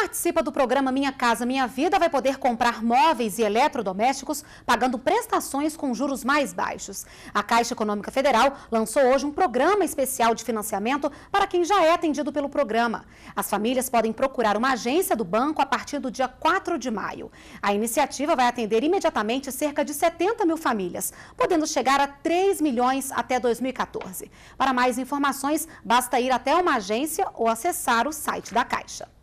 participa do programa Minha Casa Minha Vida vai poder comprar móveis e eletrodomésticos pagando prestações com juros mais baixos. A Caixa Econômica Federal lançou hoje um programa especial de financiamento para quem já é atendido pelo programa. As famílias podem procurar uma agência do banco a partir do dia 4 de maio. A iniciativa vai atender imediatamente cerca de 70 mil famílias, podendo chegar a 3 milhões até 2014. Para mais informações, basta ir até uma agência ou acessar o site da Caixa.